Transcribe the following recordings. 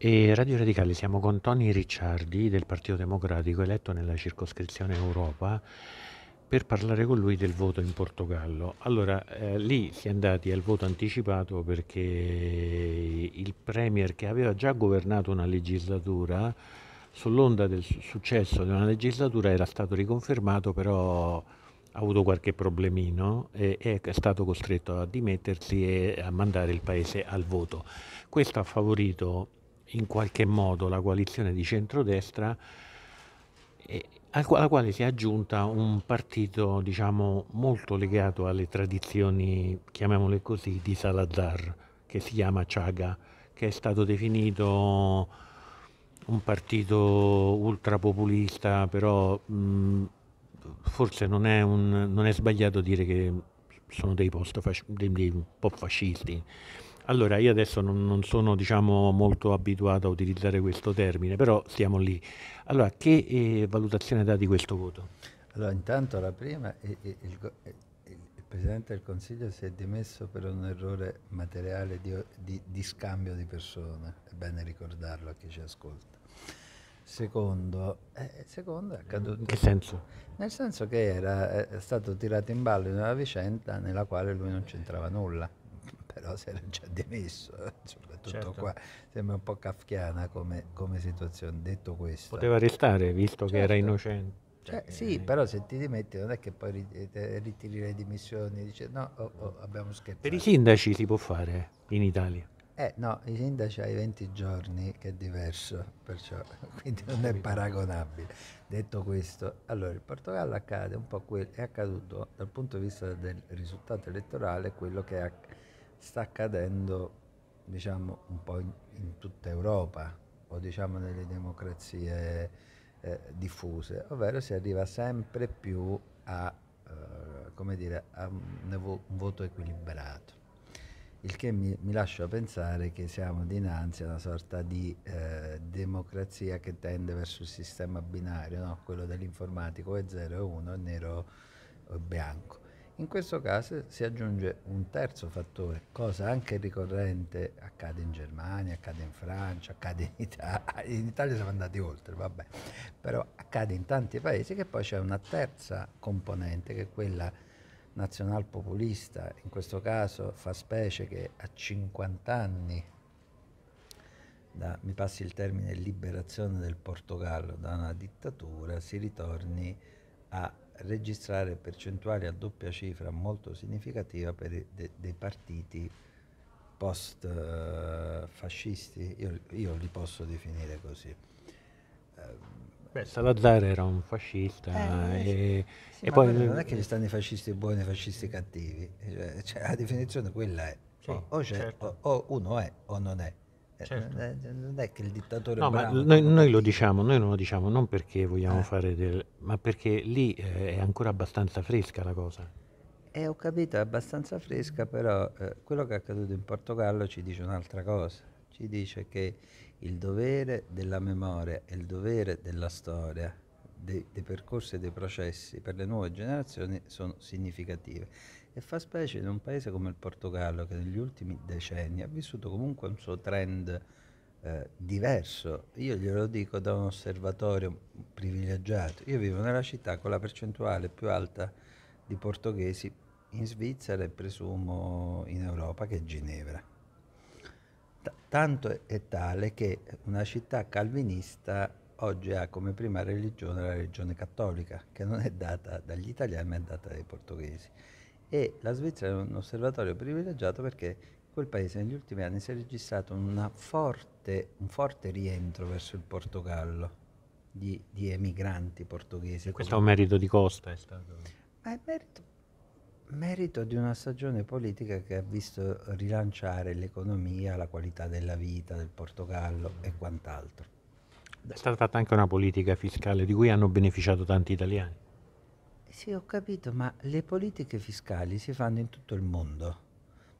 E Radio Radicale siamo con Tony Ricciardi del Partito Democratico eletto nella circoscrizione Europa per parlare con lui del voto in Portogallo. Allora, eh, lì si è andati al voto anticipato perché il Premier che aveva già governato una legislatura, sull'onda del successo di una legislatura era stato riconfermato, però ha avuto qualche problemino e è stato costretto a dimettersi e a mandare il Paese al voto. Questo ha favorito in qualche modo la coalizione di centrodestra alla quale si è aggiunta un partito diciamo, molto legato alle tradizioni, chiamiamole così, di Salazar, che si chiama Chaga, che è stato definito un partito ultrapopulista, però mh, forse non è, un, non è, sbagliato dire che sono dei, post dei, dei un po' fascisti. Allora, io adesso non, non sono diciamo, molto abituato a utilizzare questo termine, però stiamo lì. Allora, che eh, valutazione dà di questo voto? Allora, intanto la prima, è, il, il, il, Presidente del Consiglio si è dimesso per un errore materiale di, di, di scambio di persone, è bene ricordarlo a chi ci ascolta. Secondo, eh, eh secondo, è accaduto. In che senso? Nel senso che era stato tirato in ballo in una vicenda nella quale lui non c'entrava nulla però si era già dimesso, eh, soprattutto certo. qua sembra un po' kafkiana come, come, situazione, detto questo. Poteva restare visto certo. che era certo. innocente. Cioè, sì, eh. però se ti dimetti non è che poi ritiri le dimissioni, dice no, oh, oh, abbiamo scherzato. Per i sindaci si può fare in Italia? Eh no, i sindaci hai 20 giorni che è diverso, perciò quindi non è paragonabile. Detto questo, allora il Portogallo accade un po' quello, è accaduto dal punto di vista del risultato elettorale quello che è accaduto sta accadendo diciamo, un po' in, in tutta Europa o diciamo nelle democrazie eh, diffuse, ovvero si arriva sempre più a, eh, come dire, a un, voto equilibrato, il che mi, mi lascia pensare che siamo dinanzi a una sorta di eh, democrazia che tende verso il sistema binario, no? quello dell'informatico è 0 e 1, nero e bianco in questo caso si aggiunge un terzo fattore, cosa anche ricorrente, accade in Germania, accade in Francia, accade in Italia, in Italia siamo andati oltre, vabbè, però accade in tanti paesi che poi c'è una terza componente che è quella nazionalpopulista, in questo caso fa specie che a 50 anni da, mi passi il termine, liberazione del Portogallo da una dittatura, si ritorni a registrare percentuali a doppia cifra molto significativa per i, de, dei partiti post uh, fascisti, io, io, li posso definire così. Uh, Beh, Salazar era un fascista eh, e, sì, e poi... Non è che ci stanno i fascisti buoni e i fascisti cattivi, cioè, cioè, la definizione quella è, sì, o, o, certo. o, o uno è o non è. Eh, certo. Non è che il dittatore... No, bravo, noi, noi lo diciamo, noi non lo diciamo non perché vogliamo eh. fare del... ma perché lì eh, è ancora abbastanza fresca la cosa. E eh, ho capito, è abbastanza fresca, però eh, quello che è accaduto in Portogallo ci dice un'altra cosa. Ci dice che il dovere della memoria e il dovere della storia dei, dei percorsi e dei processi per le nuove generazioni sono significative e fa specie in un paese come il Portogallo che negli ultimi decenni ha vissuto comunque un suo trend eh, diverso. Io glielo dico da un osservatorio privilegiato. Io vivo nella città con la percentuale più alta di portoghesi in Svizzera e presumo in Europa che è Ginevra. T- tanto è tale che una città calvinista oggi ha come prima religione la religione cattolica, che non è data dagli italiani ma è data dai portoghesi. E la Svizzera è un osservatorio privilegiato perché quel paese negli ultimi anni si è registrato forte, un forte rientro verso il Portogallo di, di emigranti portoghesi. E questo è un merito di Costa? È stato... Ma è merito, merito di una stagione politica che ha visto rilanciare l'economia, la qualità della vita del Portogallo e quant'altro è stata fatta anche una politica fiscale di cui hanno beneficiato tanti italiani. Sì, ho capito, ma le politiche fiscali si fanno in tutto il mondo.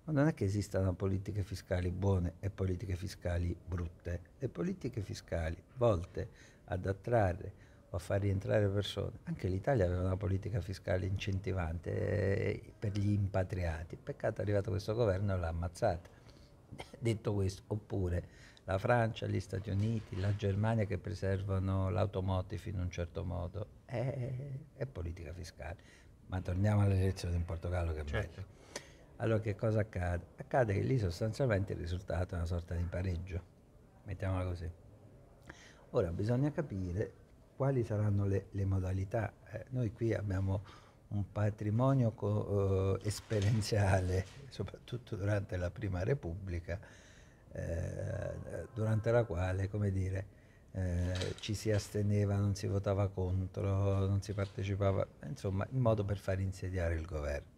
Ma non è che esistano politiche fiscali buone e politiche fiscali brutte. Le politiche fiscali volte ad attrarre o a far rientrare persone. Anche l'Italia aveva una politica fiscale incentivante eh, per gli impatriati. Peccato è arrivato questo governo e l'ha ammazzata. Detto questo, oppure la Francia, gli Stati Uniti, la Germania che preservano l'automotive in un certo modo, è, è politica fiscale. Ma torniamo alle elezioni in Portogallo che è certo. Meglio. Allora che cosa accade? Accade che lì sostanzialmente il risultato è una sorta di pareggio, mettiamola così. Ora bisogna capire quali saranno le, le modalità. Eh, noi qui abbiamo un patrimonio co- eh, esperienziale, soprattutto durante la Prima Repubblica, eh, durante la quale, come dire, eh, ci si asteneva, non si votava contro, non si partecipava, insomma, in modo per far insediare il governo.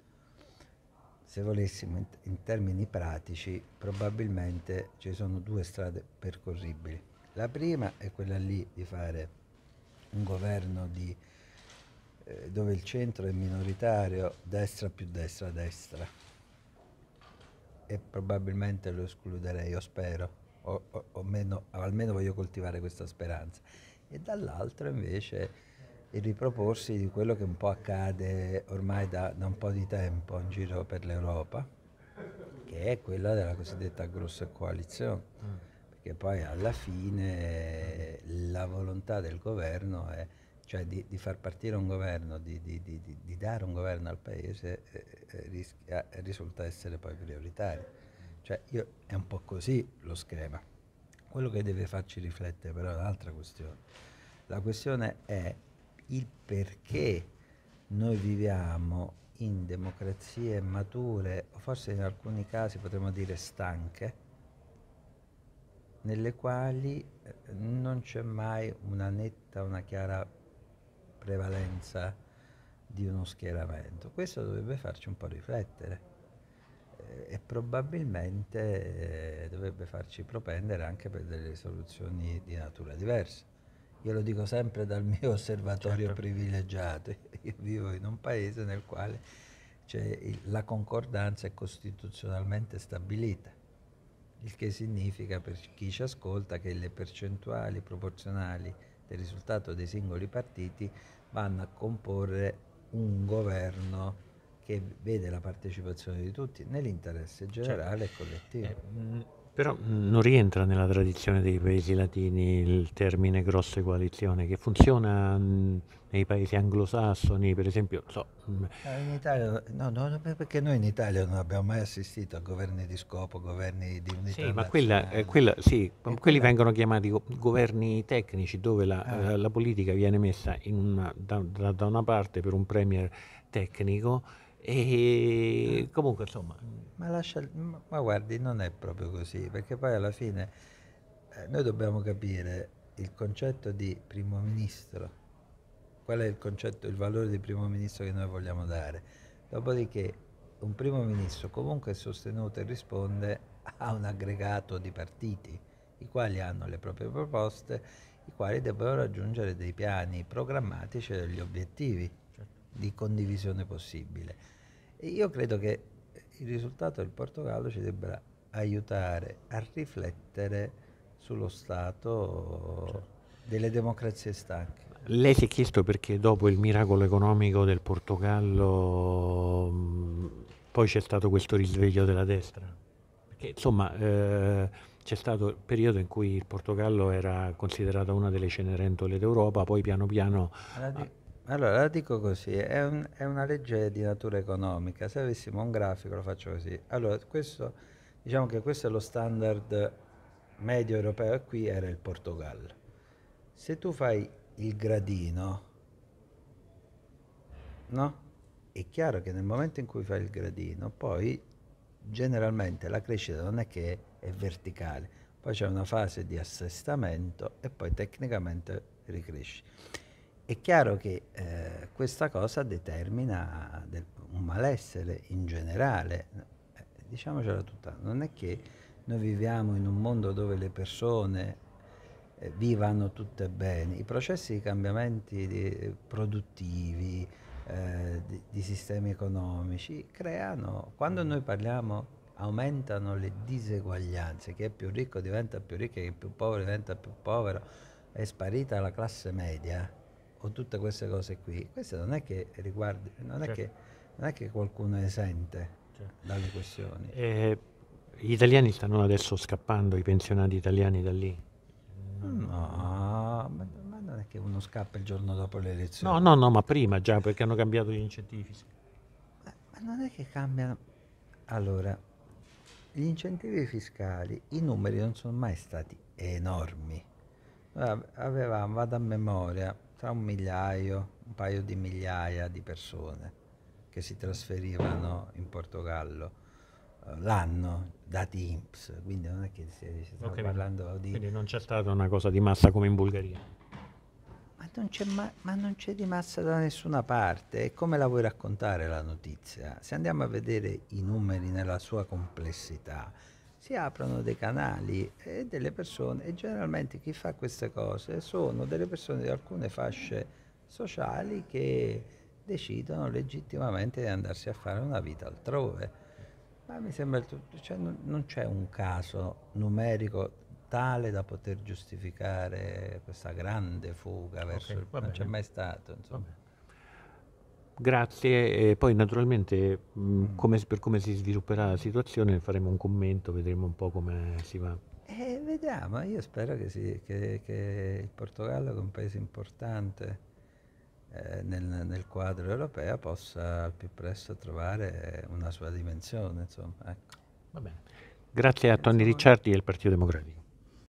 Se volessimo in, in termini pratici, probabilmente ci sono due strade percorribili. La prima è quella lì di fare un governo di, eh, dove il centro è minoritario, destra più destra destra, e probabilmente lo escluderei, o spero, o, o, o, meno, o almeno voglio coltivare questa speranza. E dall'altro invece il riproporsi di quello che un po' accade ormai da, da un po' di tempo in giro per l'Europa, che è quella della cosiddetta grossa coalizione, mm. perché poi alla fine la volontà del governo è cioè di, di, far partire un governo, di, di, di dare un governo al Paese eh, eh, rischia, risulta essere poi prioritario. Cioè io, è un po' così lo schema. Quello che deve farci riflettere però è un'altra questione. La questione è il perché noi viviamo in democrazie mature, o forse in alcuni casi potremmo dire stanche, nelle quali eh, non c'è mai una netta, una chiara prevalenza di uno schieramento. Questo dovrebbe farci un po' riflettere eh, e probabilmente eh, dovrebbe farci propendere anche per delle soluzioni di natura diversa. Io lo dico sempre dal mio osservatorio certo. privilegiato, io vivo in un paese nel quale il, la concordanza è costituzionalmente stabilita, il che significa per chi ci ascolta che le percentuali proporzionali del risultato dei singoli partiti vanno a comporre un governo che vede la partecipazione di tutti nell'interesse certo. generale certo. e collettivo. Eh, mm, però mm, non rientra nella tradizione dei paesi latini il termine grosse coalizione, che funziona mm, nei paesi anglosassoni, per esempio. So. Mm. Eh, Italia, no, no, perché noi in Italia non abbiamo mai assistito a governi di scopo, governi di unità. Sì, ma quella, eh, quella, sì, quelli quella... vengono chiamati governi tecnici, dove la, ah. eh, la politica viene messa una, da, da una parte per un premier tecnico e ah. comunque insomma ma lascia, ma guardi, non è proprio così, perché poi alla fine eh, noi dobbiamo capire il concetto di primo ministro, qual è il concetto, il valore di primo ministro che noi vogliamo dare. Dopodiché un primo ministro comunque è sostenuto e risponde a un aggregato di partiti, i quali hanno le proprie proposte, i quali devono raggiungere dei piani programmatici e degli obiettivi certo. di condivisione possibile. E io credo che il risultato del Portogallo ci debba aiutare a riflettere sullo stato delle democrazie stanche. Lei si è chiesto perché dopo il miracolo economico del Portogallo poi c'è stato questo risveglio della destra? Perché insomma eh, c'è stato il periodo in cui il Portogallo era considerato una delle cenerentole d'Europa, poi piano piano... Allora, allora, la dico così, è, un, è, una legge di natura economica, se avessimo un grafico lo faccio così. Allora, questo, diciamo che questo è lo standard medio europeo e qui era il Portogallo. Se tu fai il gradino, no? È chiaro che nel momento in cui fai il gradino, poi generalmente la crescita non è che è verticale, poi c'è una fase di assestamento e poi tecnicamente ricresci. È chiaro che eh, questa cosa determina del, un malessere in generale. Eh, diciamocela tutta, non è che noi viviamo in un mondo dove le persone eh, vivano tutte bene. I processi di cambiamenti di, eh, produttivi, eh, di, di sistemi economici, creano, quando noi parliamo aumentano le diseguaglianze, chi è più ricco diventa più ricco, chi è più povero diventa più povero, è sparita la classe media, o tutte queste cose qui, queste non è che riguardi, non, certo. è, che, non è che qualcuno esente certo. dalle questioni. Eh, gli italiani stanno adesso scappando, i pensionati italiani da lì? No, ma, ma non è che uno scappa il giorno dopo le elezioni. No, no, no, ma prima già perché hanno cambiato gli incentivi fiscali. Ma, ma non è che cambiano. Allora, gli incentivi fiscali, i numeri non sono mai stati enormi. Avevamo, vado a memoria, tra un migliaio, un paio di migliaia di persone che si trasferivano in Portogallo uh, l'anno, dati INPS, quindi non è che si, si sta okay, parlando di... Quindi non c'è stata una cosa di massa come in Bulgaria? Ma non, ma, ma non c'è di massa da nessuna parte, e come la vuoi raccontare la notizia? Se andiamo a vedere i numeri nella sua complessità, si aprono dei canali e delle persone, e generalmente chi fa queste cose sono delle persone di alcune fasce sociali che decidono legittimamente di andarsi a fare una vita altrove. Ma mi sembra cioè, non c'è un caso numerico tale da poter giustificare questa grande fuga verso okay, il... non c'è mai stato. Insomma grazie e poi naturalmente mh, mm, mm. come, per come si svilupperà la situazione faremo un commento, vedremo un po' come si va. Eh, vediamo, io spero che, sì, che, che, il Portogallo, che è un paese importante eh, nel, nel, quadro europeo, possa al più presto trovare una sua dimensione. Insomma, ecco. Grazie a Tony Ricciardi e al Partito Democratico.